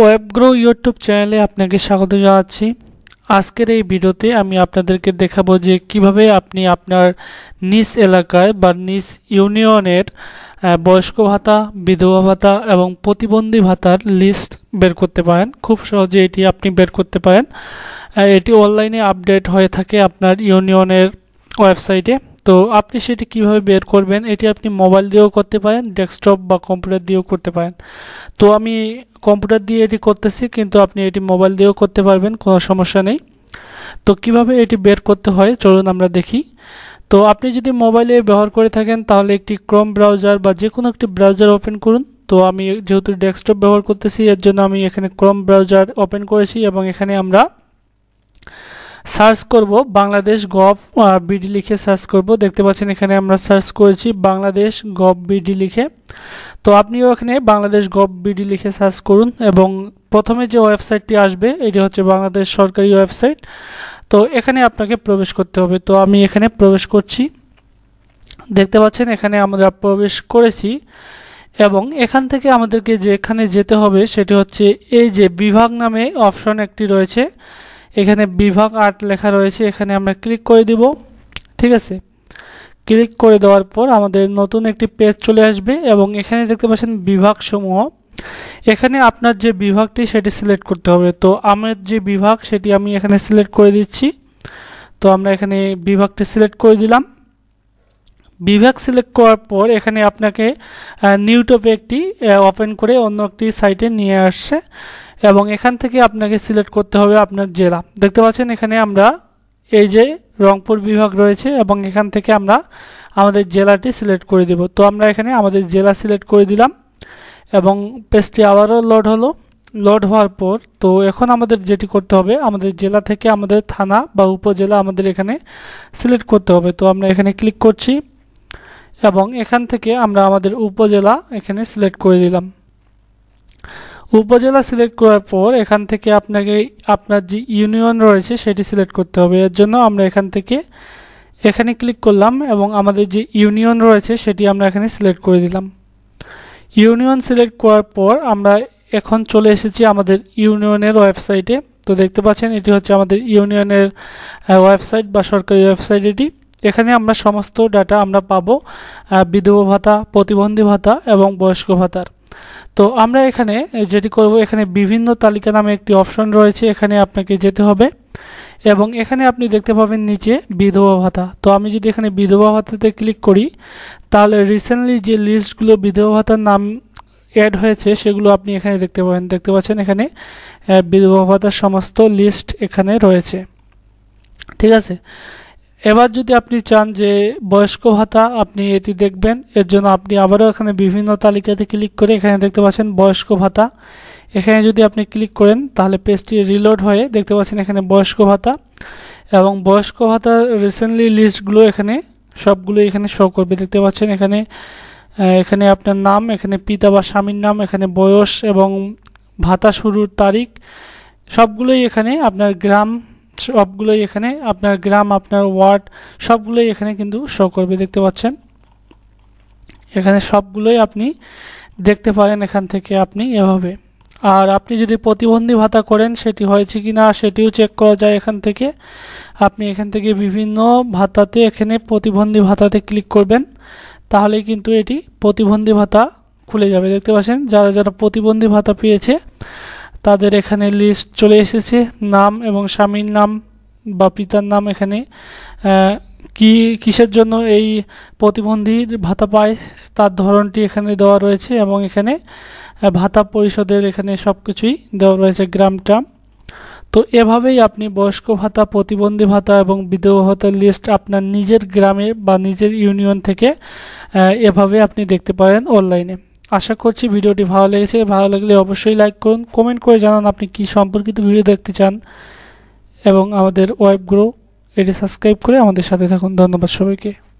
ওয়েবগ্রো YouTube চ্যানেলে আপনাকে স্বাগত জানাচ্ছি আজকের এই ভিডিওতে আমি আপনাদেরকে দেখাবো যে কিভাবে আপনি আপনার নিজ এলাকায় বা নিজ ইউনিয়নের বয়স্ক ভাতা বিধবা ভাতা এবং প্রতিবন্ধী ভাতার লিস্ট বের করতে পারেন খুব সহজে এটি আপনি বের করতে পারেন এটি অনলাইনে আপডেট হয়ে থাকে আপনার ইউনিয়নের ওয়েবসাইটে তো আপনি সেটি কিভাবে বের করবেন এটি আপনি মোবাইল দিয়েও করতে পারেন ডেস্কটপ বা কম্পিউটার দিয়েও করতে পারেন তো আমি কম্পিউটার দিয়ে এটি করতেছি কিন্তু আপনি এটি মোবাইল দিয়েও করতে পারবেন কোনো সমস্যা নেই তো কিভাবে এটি বের করতে হয় চলুন আমরা দেখি তো আপনি যদি মোবাইলে ব্যবহার করে থাকেন তাহলে একটি ক্রোম ব্রাউজার বা যে কোনো একটি ব্রাউজার ওপেন করুন তো আমি যেহেতু ডেস্কটপ ব্যবহার করতেছি এর জন্য আমি এখানে ক্রোম ব্রাউজার ওপেন করেছি এবং এখানে আমরা সার্চ করব বাংলাদেশ গভ বিডি লিখে সার্চ করব দেখতে পাচ্ছেন এখানে আমরা সার্চ করেছি বাংলাদেশ গভ বিডি লিখে তো আপনিও এখানে বাংলাদেশ গভ বিডি লিখে সার্চ করুন এবং প্রথমে যে ওয়েবসাইটটি আসবে এটি হচ্ছে বাংলাদেশ সরকারি ওয়েবসাইট তো এখানে আপনাকে প্রবেশ করতে হবে তো আমি এখানে প্রবেশ করছি দেখতে পাচ্ছেন এখানে আমরা প্রবেশ করেছি এবং এখান থেকে আমাদেরকে যেখানে যেতে হবে সেটি হচ্ছে এই যে বিভাগ নামে অপশন একটি রয়েছে এখানে বিভাগ আর্ট লেখা রয়েছে এখানে আমরা ক্লিক করে দিব ঠিক আছে ক্লিক করে দেওয়ার পর আমাদের নতুন একটি পেজ চলে আসবে এবং এখানে দেখতে পাচ্ছেন বিভাগ সমূহ এখানে আপনার যে বিভাগটি সেটি সিলেক্ট করতে হবে তো আমার যে বিভাগ সেটি আমি এখানে সিলেক্ট করে দিচ্ছি তো আমরা এখানে বিভাগটি সিলেক্ট করে দিলাম বিভাগ সিলেক্ট করার পর এখানে আপনাকে নিউ টপে একটি ওপেন করে অন্য একটি সাইটে নিয়ে আসছে এবং এখান থেকে আপনাকে সিলেক্ট করতে হবে আপনার জেলা দেখতে পাচ্ছেন এখানে আমরা এই যে রংপুর বিভাগ রয়েছে এবং এখান থেকে আমরা আমাদের জেলাটি সিলেক্ট করে দেব তো আমরা এখানে আমাদের জেলা সিলেক্ট করে দিলাম এবং পেজটি আবারও লোড হলো লোড হওয়ার পর তো এখন আমাদের যেটি করতে হবে আমাদের জেলা থেকে আমাদের থানা বা উপজেলা আমাদের এখানে সিলেক্ট করতে হবে তো আমরা এখানে ক্লিক করছি এবং এখান থেকে আমরা আমাদের উপজেলা এখানে সিলেক্ট করে দিলাম উপজেলা সিলেক্ট করার পর এখান থেকে আপনাকে আপনার যে ইউনিয়ন রয়েছে সেটি সিলেক্ট করতে হবে এর জন্য আমরা এখান থেকে এখানে ক্লিক করলাম এবং আমাদের যে ইউনিয়ন রয়েছে সেটি আমরা এখানে সিলেক্ট করে দিলাম ইউনিয়ন সিলেক্ট করার পর আমরা এখন চলে এসেছি আমাদের ইউনিয়নের ওয়েবসাইটে তো দেখতে পাচ্ছেন এটি হচ্ছে আমাদের ইউনিয়নের ওয়েবসাইট বা সরকারি ওয়েবসাইট এটি এখানে আমরা সমস্ত ডাটা আমরা পাবো বিধবা ভাতা প্রতিবন্ধী ভাতা এবং বয়স্ক ভাতার তো আমরা এখানে যেটি করব এখানে বিভিন্ন তালিকা নামে একটি অপশন রয়েছে এখানে আপনাকে যেতে হবে এবং এখানে আপনি দেখতে পাবেন নিচে বিধবা ভাতা তো আমি যদি এখানে বিধবা ভাতাতে ক্লিক করি তাহলে রিসেন্টলি যে লিস্টগুলো বিধবা ভাতার নাম অ্যাড হয়েছে সেগুলো আপনি এখানে দেখতে পাবেন দেখতে পাচ্ছেন এখানে বিধবা ভাতার সমস্ত লিস্ট এখানে রয়েছে ঠিক আছে এবার যদি আপনি চান যে বয়স্ক ভাতা আপনি এটি দেখবেন এর জন্য আপনি আবারও এখানে বিভিন্ন তালিকাতে ক্লিক করে এখানে দেখতে পাচ্ছেন বয়স্ক ভাতা এখানে যদি আপনি ক্লিক করেন তাহলে পেজটি রিলোড হয়ে দেখতে পাচ্ছেন এখানে বয়স্ক ভাতা এবং বয়স্ক ভাতা রিসেন্টলি লিস্টগুলো এখানে সবগুলো এখানে শো করবে দেখতে পাচ্ছেন এখানে এখানে আপনার নাম এখানে পিতা বা স্বামীর নাম এখানে বয়স এবং ভাতা শুরুর তারিখ সবগুলোই এখানে আপনার গ্রাম সবগুলোই এখানে আপনার গ্রাম আপনার ওয়ার্ড সবগুলোই এখানে কিন্তু শো করবে দেখতে পাচ্ছেন এখানে সবগুলোই আপনি দেখতে পারেন এখান থেকে আপনি এভাবে আর আপনি যদি প্রতিবন্ধী ভাতা করেন সেটি হয়েছে কি না সেটিও চেক করা যায় এখান থেকে আপনি এখান থেকে বিভিন্ন ভাতাতে এখানে প্রতিবন্ধী ভাতাতে ক্লিক করবেন তাহলে কিন্তু এটি প্রতিবন্ধী ভাতা খুলে যাবে দেখতে পাচ্ছেন যারা যারা প্রতিবন্ধী ভাতা পেয়েছে তাদের এখানে লিস্ট চলে এসেছে নাম এবং স্বামীর নাম বা পিতার নাম এখানে কি কিসের জন্য এই প্রতিবন্ধীর ভাতা পায় তার ধরনটি এখানে দেওয়া রয়েছে এবং এখানে ভাতা পরিষদের এখানে সব কিছুই দেওয়া রয়েছে গ্রাম ট্রাম তো এভাবেই আপনি বয়স্ক ভাতা প্রতিবন্ধী ভাতা এবং বিধবা ভাতার লিস্ট আপনার নিজের গ্রামে বা নিজের ইউনিয়ন থেকে এভাবে আপনি দেখতে পারেন অনলাইনে আশা করছি ভিডিওটি ভালো লেগেছে ভালো লাগলে অবশ্যই লাইক করুন কমেন্ট করে জানান আপনি কি সম্পর্কিত ভিডিও দেখতে চান এবং আমাদের ওয়েব গ্রো এটি সাবস্ক্রাইব করে আমাদের সাথে থাকুন ধন্যবাদ সবাইকে